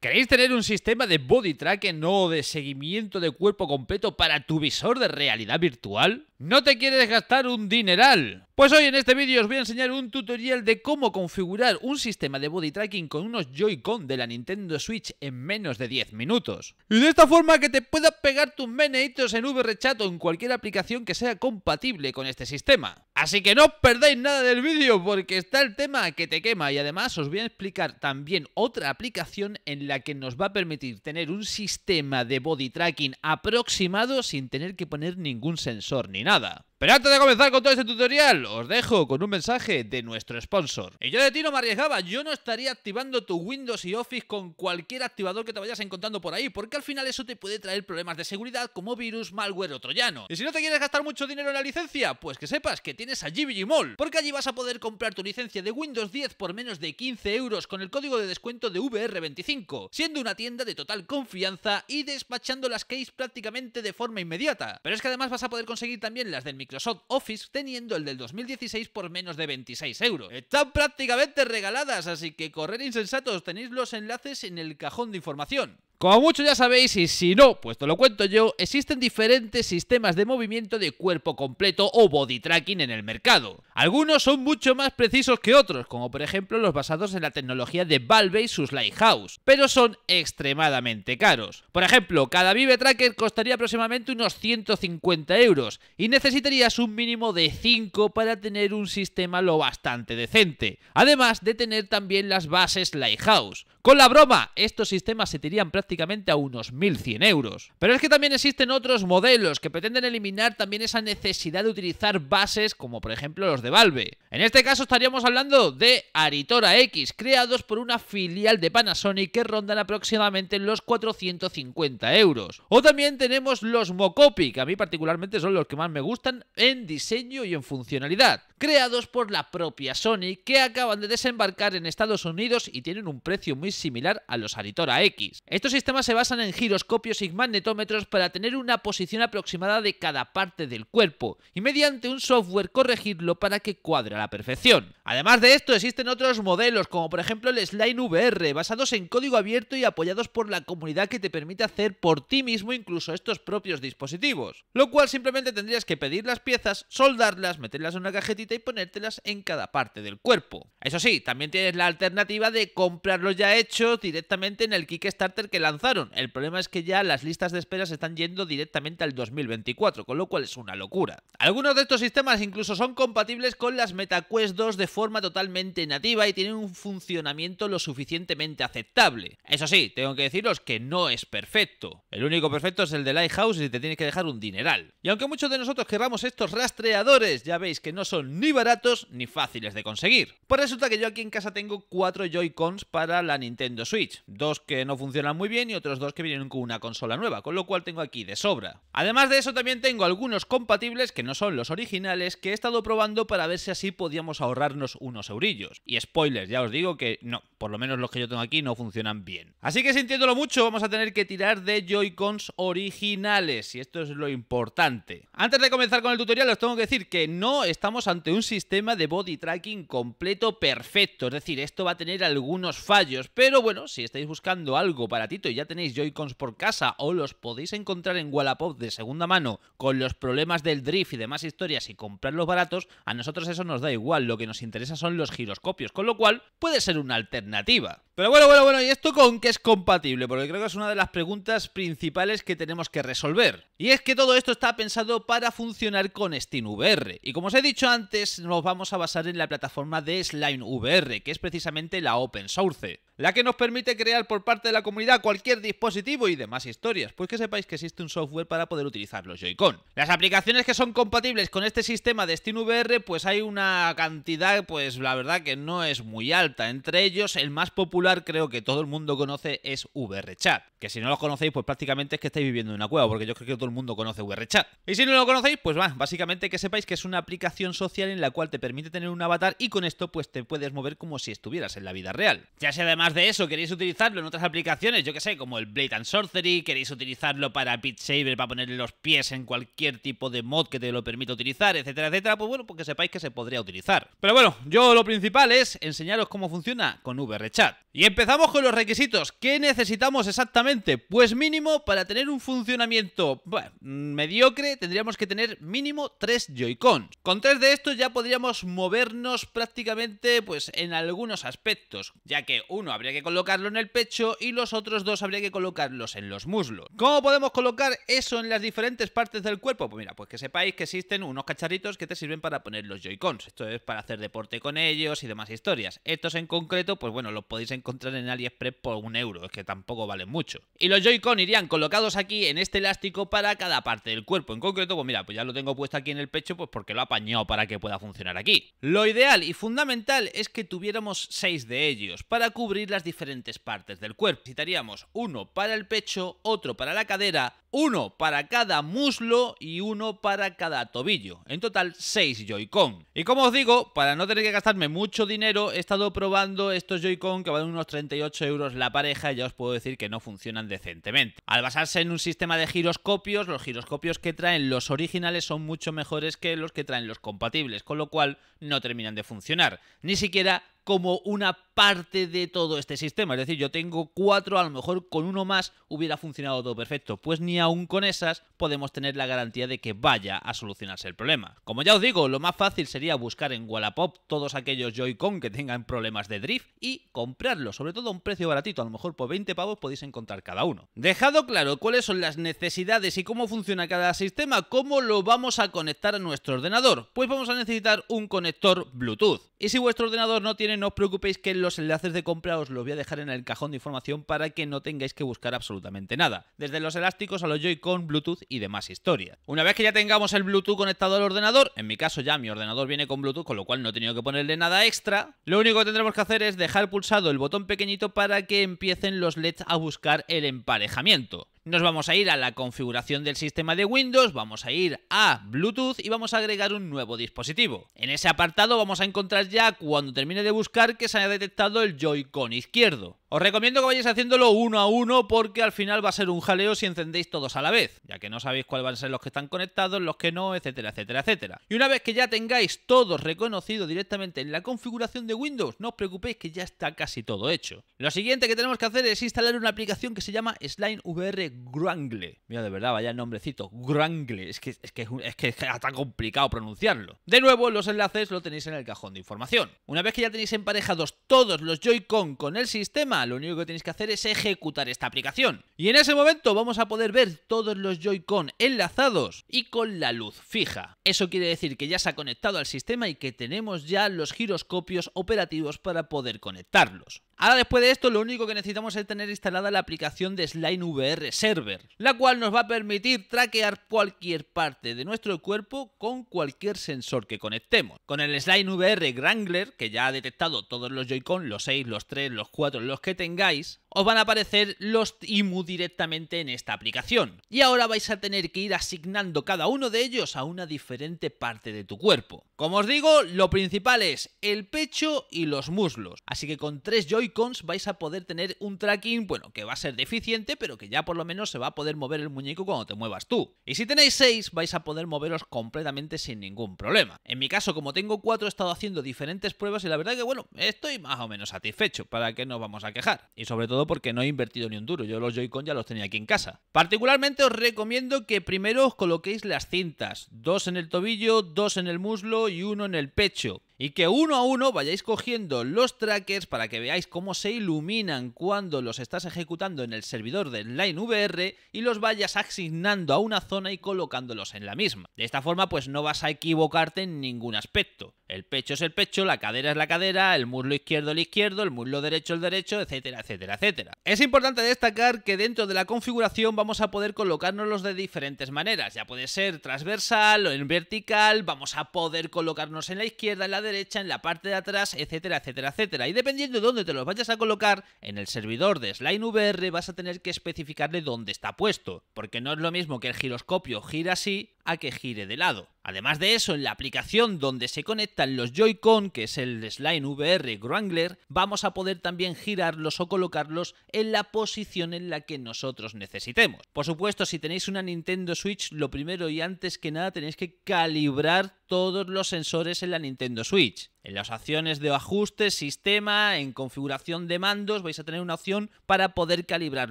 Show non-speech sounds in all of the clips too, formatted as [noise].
¿Queréis tener un sistema de body tracking o de seguimiento de cuerpo completo para tu visor de realidad virtual? ¿No te quieres gastar un dineral? Pues hoy en este vídeo os voy a enseñar un tutorial de cómo configurar un sistema de body tracking con unos Joy-Con de la Nintendo Switch en menos de 10 minutos. Y de esta forma que te puedas pegar tus meneitos en VRChat o en cualquier aplicación que sea compatible con este sistema. Así que no perdáis nada del vídeo porque está el tema que te quema y además os voy a explicar también otra aplicación en la que nos va a permitir tener un sistema de body tracking aproximado sin tener que poner ningún sensor ni nada. Pero antes de comenzar con todo este tutorial, os dejo con un mensaje de nuestro sponsor. Y yo de ti no me arriesgaba, yo no estaría activando tu Windows y Office con cualquier activador que te vayas encontrando por ahí, porque al final eso te puede traer problemas de seguridad como virus, malware o troyano. Y si no te quieres gastar mucho dinero en la licencia, pues que sepas que tienes allí Mall porque allí vas a poder comprar tu licencia de Windows 10 por menos de 15 euros con el código de descuento de VR25, siendo una tienda de total confianza y despachando las case prácticamente de forma inmediata. Pero es que además vas a poder conseguir también las del Microsoft Office teniendo el del 2016 por menos de 26 euros. Están prácticamente regaladas, así que correr insensatos, tenéis los enlaces en el cajón de información. Como muchos ya sabéis, y si no, pues te lo cuento yo, existen diferentes sistemas de movimiento de cuerpo completo o body tracking en el mercado. Algunos son mucho más precisos que otros, como por ejemplo los basados en la tecnología de Valve y sus Lighthouse, pero son extremadamente caros. Por ejemplo, cada Vive Tracker costaría aproximadamente unos 150 euros y necesitarías un mínimo de 5 para tener un sistema lo bastante decente, además de tener también las bases Lighthouse. Con la broma, estos sistemas se tirarían prácticamente prácticamente a unos 1.100 euros. Pero es que también existen otros modelos que pretenden eliminar también esa necesidad de utilizar bases como por ejemplo los de Valve. En este caso estaríamos hablando de Aritora X, creados por una filial de Panasonic que rondan aproximadamente los 450 euros. O también tenemos los Mocopi, que a mí particularmente son los que más me gustan en diseño y en funcionalidad, creados por la propia Sony que acaban de desembarcar en Estados Unidos y tienen un precio muy similar a los Aritora X. Estos sistemas se basan en giroscopios y magnetómetros para tener una posición aproximada de cada parte del cuerpo y mediante un software corregirlo para que cuadre a la perfección. Además de esto existen otros modelos como por ejemplo el Slime VR basados en código abierto y apoyados por la comunidad que te permite hacer por ti mismo incluso estos propios dispositivos. Lo cual simplemente tendrías que pedir las piezas, soldarlas, meterlas en una cajetita y ponértelas en cada parte del cuerpo. Eso sí, también tienes la alternativa de comprarlo ya hecho directamente en el Kickstarter que la el problema es que ya las listas de espera se están yendo directamente al 2024, con lo cual es una locura. Algunos de estos sistemas incluso son compatibles con las MetaQuest 2 de forma totalmente nativa y tienen un funcionamiento lo suficientemente aceptable. Eso sí, tengo que deciros que no es perfecto. El único perfecto es el de Lighthouse y te tienes que dejar un dineral. Y aunque muchos de nosotros querramos estos rastreadores, ya veis que no son ni baratos ni fáciles de conseguir. Pues resulta que yo aquí en casa tengo cuatro Joy-Cons para la Nintendo Switch, dos que no funcionan muy bien y otros dos que vinieron con una consola nueva, con lo cual tengo aquí de sobra. Además de eso también tengo algunos compatibles que no son los originales que he estado probando para ver si así podíamos ahorrarnos unos eurillos. Y spoilers, ya os digo que no, por lo menos los que yo tengo aquí no funcionan bien. Así que sintiéndolo mucho vamos a tener que tirar de Joy-Cons originales y esto es lo importante. Antes de comenzar con el tutorial os tengo que decir que no estamos ante un sistema de body tracking completo perfecto, es decir, esto va a tener algunos fallos, pero bueno, si estáis buscando algo para ti ya tenéis Joy-Cons por casa o los podéis encontrar en Wallapop de segunda mano con los problemas del drift y demás historias y comprarlos baratos, a nosotros eso nos da igual, lo que nos interesa son los giroscopios, con lo cual puede ser una alternativa. Pero bueno, bueno, bueno, ¿y esto con qué es compatible? Porque creo que es una de las preguntas principales que tenemos que resolver. Y es que todo esto está pensado para funcionar con SteamVR. Y como os he dicho antes, nos vamos a basar en la plataforma de SlimeVR, que es precisamente la open source. La que nos permite crear por parte de la comunidad cualquier dispositivo y demás historias, pues que sepáis que existe un software para poder utilizar los Joy-Con. Las aplicaciones que son compatibles con este sistema de SteamVR, pues hay una cantidad, pues la verdad que no es muy alta. Entre ellos, el más popular creo que todo el mundo conoce es VRChat, que si no lo conocéis, pues prácticamente es que estáis viviendo en una cueva, porque yo creo que todo el mundo conoce VRChat. Y si no lo conocéis, pues va, básicamente que sepáis que es una aplicación social en la cual te permite tener un avatar y con esto pues te puedes mover como si estuvieras en la vida real. Ya si además de eso queréis utilizarlo en otras aplicaciones, yo que sé, como el Blade and Sorcery, queréis utilizarlo para Pit Saber, para ponerle los pies en cualquier tipo de mod que te lo permita utilizar, etcétera, etcétera, pues bueno, porque sepáis que se podría utilizar. Pero bueno, yo lo principal es enseñaros cómo funciona con VRChat. Y empezamos con los requisitos. ¿Qué necesitamos exactamente? Pues mínimo, para tener un funcionamiento mediocre, tendríamos que tener mínimo tres Joy-Cons. Con tres de estos ya podríamos movernos prácticamente pues en algunos aspectos, ya que uno habría que colocarlo en el pecho y los otros dos habría que colocarlos en los muslos. ¿Cómo podemos colocar eso en las diferentes partes del cuerpo? Pues mira, pues que sepáis que existen unos cacharritos que te sirven para poner los Joy-Cons. Esto es para hacer deporte con ellos y demás historias. Estos en concreto, pues bueno, los podéis encontrar en AliExpress por un euro, es que tampoco valen mucho. Y los Joy-Con irían colocados aquí en este elástico para cada parte del cuerpo. En concreto, pues mira, pues ya lo tengo puesto aquí en el pecho, pues porque lo ha apañado para que pueda funcionar aquí. Lo ideal y fundamental es que tuviéramos 6 de ellos para cubrir las diferentes partes del cuerpo. Necesitaríamos uno para el pecho, otro para la cadera, uno para cada muslo y uno para cada tobillo. En total 6 Joy-Con. Y como os digo, para no tener que gastarme mucho dinero, he estado probando estos Joy-Con que valen unos 38 euros la pareja y ya os puedo decir que no funcionan decentemente. Al basarse en un sistema de giroscopios, los giroscopios que traen los originales son mucho mejores que los que traen los compatibles, con lo cual no terminan de funcionar. Ni siquiera como una parte de todo este sistema. Es decir, yo tengo cuatro, a lo mejor con uno más hubiera funcionado todo perfecto. Pues ni aún con esas podemos tener la garantía de que vaya a solucionarse el problema. Como ya os digo, lo más fácil sería buscar en Wallapop todos aquellos Joy-Con que tengan problemas de drift y comprarlos, sobre todo a un precio baratito, a lo mejor por 20 pavos podéis encontrar cada uno. Dejado claro cuáles son las necesidades y cómo funciona cada sistema, ¿cómo lo vamos a conectar a nuestro ordenador? Pues vamos a necesitar un conector Bluetooth. Y si vuestro ordenador no tiene no os preocupéis que los enlaces de compra os los voy a dejar en el cajón de información para que no tengáis que buscar absolutamente nada, desde los elásticos a los Joy-Con, Bluetooth y demás historias. Una vez que ya tengamos el Bluetooth conectado al ordenador, en mi caso ya mi ordenador viene con Bluetooth, con lo cual no he tenido que ponerle nada extra, lo único que tendremos que hacer es dejar pulsado el botón pequeñito para que empiecen los LEDs a buscar el emparejamiento. Nos vamos a ir a la configuración del sistema de Windows, vamos a ir a Bluetooth y vamos a agregar un nuevo dispositivo. En ese apartado vamos a encontrar ya cuando termine de buscar que se haya detectado el Joy-Con izquierdo. Os recomiendo que vayáis haciéndolo uno a uno porque al final va a ser un jaleo si encendéis todos a la vez, ya que no sabéis cuáles van a ser los que están conectados, los que no, etcétera, etcétera, etcétera. Y una vez que ya tengáis todos reconocido directamente en la configuración de Windows, no os preocupéis que ya está casi todo hecho. Lo siguiente que tenemos que hacer es instalar una aplicación que se llama Slime VR Grangle. Mira, de verdad, vaya el nombrecito, Grangle, es que es, que, es que es tan [laughs] complicado pronunciarlo. De nuevo, los enlaces lo tenéis en el cajón de información. Una vez que ya tenéis emparejados todos los Joy-Con con el sistema, lo único que tenéis que hacer es ejecutar esta aplicación. Y en ese momento vamos a poder ver todos los Joy-Con enlazados y con la luz fija. Eso quiere decir que ya se ha conectado al sistema y que tenemos ya los giroscopios operativos para poder conectarlos. Ahora después de esto lo único que necesitamos es tener instalada la aplicación de Slime VR Server, la cual nos va a permitir traquear cualquier parte de nuestro cuerpo con cualquier sensor que conectemos. Con el Slime VR Wrangler, que ya ha detectado todos los Joy-Con, los 6, los 3, los 4, los que que tengáis os van a aparecer los IMU directamente en esta aplicación. Y ahora vais a tener que ir asignando cada uno de ellos a una diferente parte de tu cuerpo. Como os digo, lo principal es el pecho y los muslos. Así que con tres Joy-Cons vais a poder tener un tracking, bueno, que va a ser deficiente, pero que ya por lo menos se va a poder mover el muñeco cuando te muevas tú. Y si tenéis seis, vais a poder moveros completamente sin ningún problema. En mi caso, como tengo cuatro, he estado haciendo diferentes pruebas y la verdad que, bueno, estoy más o menos satisfecho. ¿Para que nos vamos a quejar? Y sobre todo porque no he invertido ni un duro, yo los Joy-Con ya los tenía aquí en casa. Particularmente os recomiendo que primero os coloquéis las cintas, dos en el tobillo, dos en el muslo y uno en el pecho y que uno a uno vayáis cogiendo los trackers para que veáis cómo se iluminan cuando los estás ejecutando en el servidor de VR y los vayas asignando a una zona y colocándolos en la misma. De esta forma pues no vas a equivocarte en ningún aspecto. El pecho es el pecho, la cadera es la cadera, el muslo izquierdo el izquierdo, el muslo derecho el derecho, etcétera, etcétera, etcétera. Es importante destacar que dentro de la configuración vamos a poder colocárnoslos de diferentes maneras. Ya puede ser transversal o en vertical, vamos a poder colocarnos en la izquierda, en la derecha, derecha, en la parte de atrás, etcétera, etcétera, etcétera. Y dependiendo de dónde te los vayas a colocar, en el servidor de Slime vas a tener que especificarle dónde está puesto, porque no es lo mismo que el giroscopio gira así a que gire de lado. Además de eso, en la aplicación donde se conectan los Joy-Con, que es el Slime VR Wrangler, vamos a poder también girarlos o colocarlos en la posición en la que nosotros necesitemos. Por supuesto, si tenéis una Nintendo Switch, lo primero y antes que nada tenéis que calibrar todos los sensores en la Nintendo Switch. En las acciones de ajuste, sistema, en configuración de mandos, vais a tener una opción para poder calibrar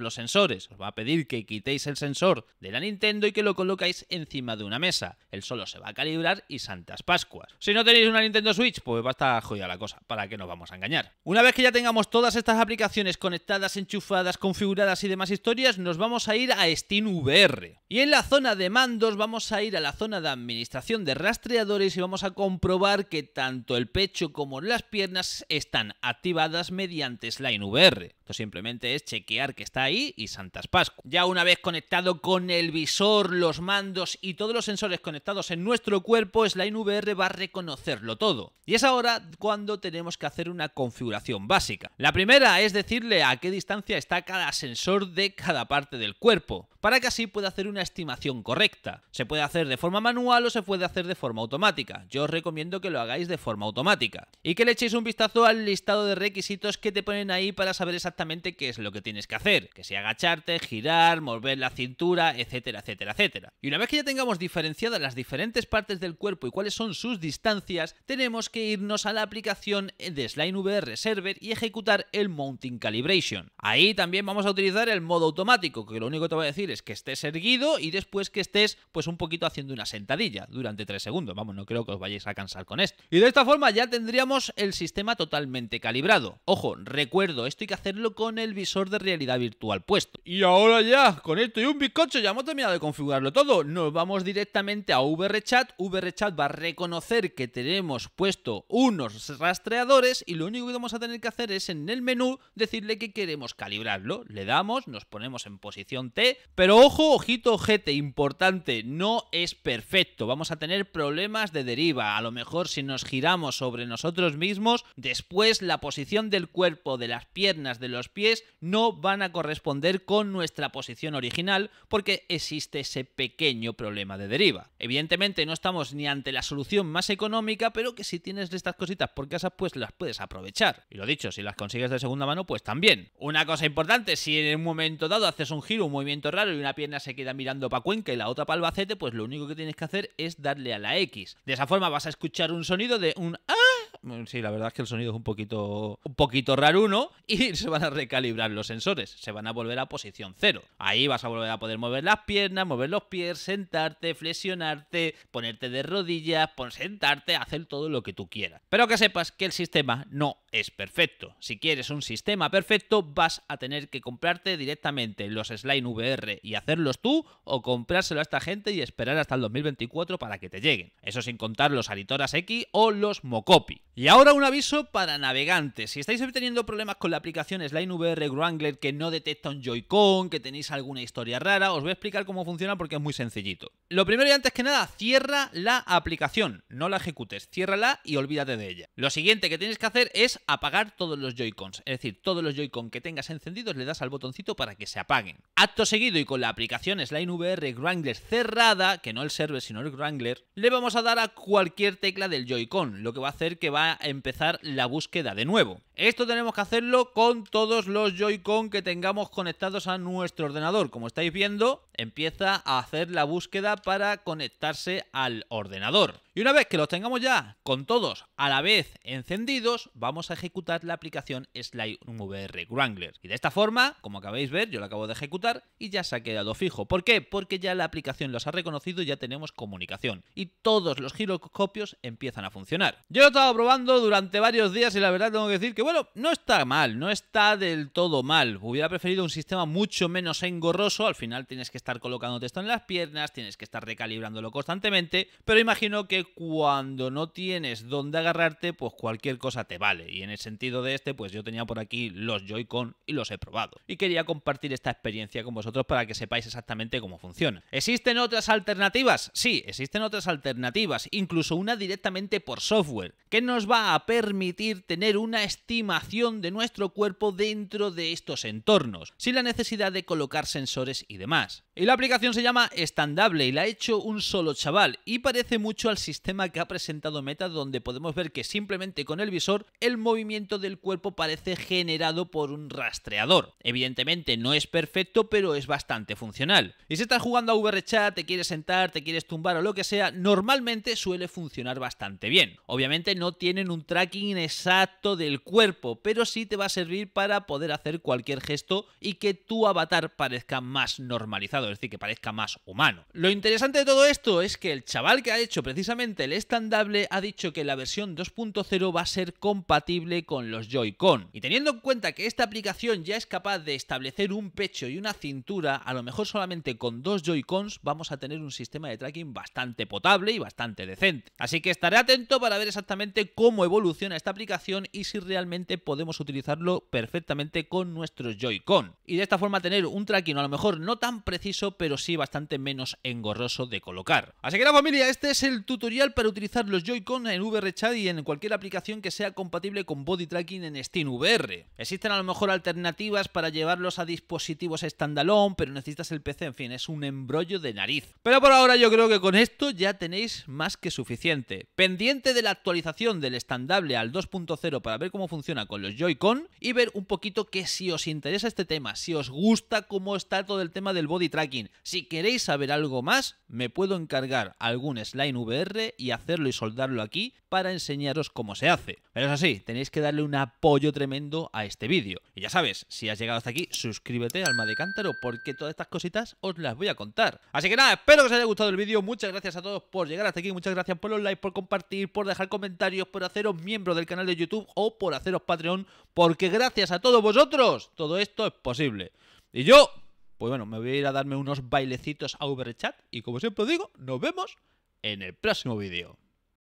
los sensores. Os va a pedir que quitéis el sensor de la Nintendo y que lo colocáis encima de una mesa. El solo se va a calibrar y Santas Pascuas. Si no tenéis una Nintendo Switch, pues va a estar jodida la cosa. ¿Para que nos vamos a engañar? Una vez que ya tengamos todas estas aplicaciones conectadas, enchufadas, configuradas y demás historias, nos vamos a ir a Steam VR. Y en la zona de mandos vamos a ir a la zona de administración de rastreadores y vamos a comprobar que tanto el pecho como las piernas están activadas mediante Slime VR simplemente es chequear que está ahí y Santas Pascua. Ya una vez conectado con el visor, los mandos y todos los sensores conectados en nuestro cuerpo, Slime VR va a reconocerlo todo. Y es ahora cuando tenemos que hacer una configuración básica. La primera es decirle a qué distancia está cada sensor de cada parte del cuerpo, para que así pueda hacer una estimación correcta. Se puede hacer de forma manual o se puede hacer de forma automática. Yo os recomiendo que lo hagáis de forma automática. Y que le echéis un vistazo al listado de requisitos que te ponen ahí para saber exactamente qué es lo que tienes que hacer, que sea agacharte, girar, mover la cintura, etcétera, etcétera, etcétera. Y una vez que ya tengamos diferenciadas las diferentes partes del cuerpo y cuáles son sus distancias, tenemos que irnos a la aplicación de Slime VR Server y ejecutar el Mounting Calibration. Ahí también vamos a utilizar el modo automático, que lo único que te va a decir es que estés erguido y después que estés pues un poquito haciendo una sentadilla durante 3 segundos. Vamos, no creo que os vayáis a cansar con esto. Y de esta forma ya tendríamos el sistema totalmente calibrado. Ojo, recuerdo, esto hay que hacerlo con el visor de realidad virtual puesto. Y ahora ya, con esto y un bizcocho ya hemos terminado de configurarlo todo. Nos vamos directamente a VRChat. VRChat va a reconocer que tenemos puesto unos rastreadores y lo único que vamos a tener que hacer es en el menú decirle que queremos calibrarlo. Le damos, nos ponemos en posición T, pero ojo, ojito, ojete, importante, no es perfecto. Vamos a tener problemas de deriva. A lo mejor si nos giramos sobre nosotros mismos, después la posición del cuerpo, de las piernas, de los los pies no van a corresponder con nuestra posición original porque existe ese pequeño problema de deriva. Evidentemente no estamos ni ante la solución más económica, pero que si tienes estas cositas por casa pues las puedes aprovechar. Y lo dicho, si las consigues de segunda mano pues también. Una cosa importante, si en un momento dado haces un giro, un movimiento raro y una pierna se queda mirando para Cuenca y la otra para Albacete, pues lo único que tienes que hacer es darle a la X. De esa forma vas a escuchar un sonido de un ¡Ah! Mm, sí, la verdad es que el sonido es un poquito, un poquito raro, [laughs] Y se van a recalibrar los sensores, se van a volver a posición cero. Ahí vas a volver a poder mover las piernas, mover los pies, sentarte, flexionarte, ponerte de rodillas, sentarte, hacer todo lo que tú quieras. Pero que sepas que el sistema no es perfecto. Si quieres un sistema perfecto, vas a tener que comprarte directamente los Slime VR y hacerlos tú o comprárselo a esta gente y esperar hasta el 2024 para que te lleguen. Eso sin contar los Aritoras X o los Mocopi. Y ahora un aviso para navegantes. Si estáis teniendo problemas con la aplicación Slime VR Wrangler que no detecta un Joy-Con, que tenéis alguna historia rara, os voy a explicar cómo funciona porque es muy sencillito. Lo primero y antes que nada, cierra la aplicación, no la ejecutes, ciérrala y olvídate de ella. Lo siguiente que tienes que hacer es apagar todos los Joy-Cons, es decir, todos los Joy-Con que tengas encendidos le das al botoncito para que se apaguen. Acto seguido y con la aplicación Slime VR Wrangler cerrada, que no el server sino el Wrangler, le vamos a dar a cualquier tecla del Joy-Con, lo que va a hacer que va a empezar la búsqueda de nuevo. Esto tenemos que hacerlo con todos los Joy-Con que tengamos conectados a nuestro ordenador. Como estáis viendo, empieza a hacer la búsqueda para conectarse al ordenador. Y una vez que los tengamos ya con todos a la vez encendidos, vamos a ejecutar la aplicación vr Wrangler. Y de esta forma, como acabáis de ver, yo lo acabo de ejecutar y ya se ha quedado fijo. ¿Por qué? Porque ya la aplicación los ha reconocido y ya tenemos comunicación. Y todos los giroscopios empiezan a funcionar. Yo estaba probando durante varios días y la verdad tengo que decir que, bueno, no está mal, no está del todo mal. Hubiera preferido un sistema mucho menos engorroso, al final tienes que estar colocándote esto en las piernas, tienes que estar recalibrándolo constantemente, pero imagino que cuando no tienes dónde agarrarte, pues cualquier cosa te vale. Y en el sentido de este, pues yo tenía por aquí los Joy-Con y los he probado. Y quería compartir esta experiencia con vosotros para que sepáis exactamente cómo funciona. ¿Existen otras alternativas? Sí, existen otras alternativas, incluso una directamente por software, que nos va a permitir tener una estimación de nuestro cuerpo dentro de estos entornos, sin la necesidad de colocar sensores y demás. Y la aplicación se llama Standable y la ha hecho un solo chaval y parece mucho al sistema que ha presentado Meta donde podemos ver que simplemente con el visor el movimiento del cuerpo parece generado por un rastreador. Evidentemente no es perfecto pero es bastante funcional. Y si estás jugando a VRChat, te quieres sentar, te quieres tumbar o lo que sea, normalmente suele funcionar bastante bien. Obviamente no tienen un tracking exacto del cuerpo pero sí te va a servir para poder hacer cualquier gesto y que tu avatar parezca más normalizado es decir, que parezca más humano. Lo interesante de todo esto es que el chaval que ha hecho precisamente el estandable ha dicho que la versión 2.0 va a ser compatible con los Joy-Con. Y teniendo en cuenta que esta aplicación ya es capaz de establecer un pecho y una cintura, a lo mejor solamente con dos Joy-Cons vamos a tener un sistema de tracking bastante potable y bastante decente. Así que estaré atento para ver exactamente cómo evoluciona esta aplicación y si realmente podemos utilizarlo perfectamente con nuestros Joy-Con. Y de esta forma tener un tracking a lo mejor no tan preciso pero sí bastante menos engorroso de colocar. Así que la familia, este es el tutorial para utilizar los Joy-Con en VRChat y en cualquier aplicación que sea compatible con body tracking en Steam VR. Existen a lo mejor alternativas para llevarlos a dispositivos standalone, pero necesitas el PC, en fin, es un embrollo de nariz. Pero por ahora yo creo que con esto ya tenéis más que suficiente. Pendiente de la actualización del estandable al 2.0 para ver cómo funciona con los Joy-Con y ver un poquito que si os interesa este tema, si os gusta cómo está todo el tema del body tracking, si queréis saber algo más, me puedo encargar algún slime VR y hacerlo y soldarlo aquí para enseñaros cómo se hace. Pero es así, tenéis que darle un apoyo tremendo a este vídeo. Y ya sabes, si has llegado hasta aquí, suscríbete alma de cántaro porque todas estas cositas os las voy a contar. Así que nada, espero que os haya gustado el vídeo. Muchas gracias a todos por llegar hasta aquí. Muchas gracias por los likes, por compartir, por dejar comentarios, por haceros miembro del canal de YouTube o por haceros Patreon porque gracias a todos vosotros todo esto es posible. Y yo pues bueno, me voy a ir a darme unos bailecitos a Chat y como siempre digo, nos vemos en el próximo vídeo.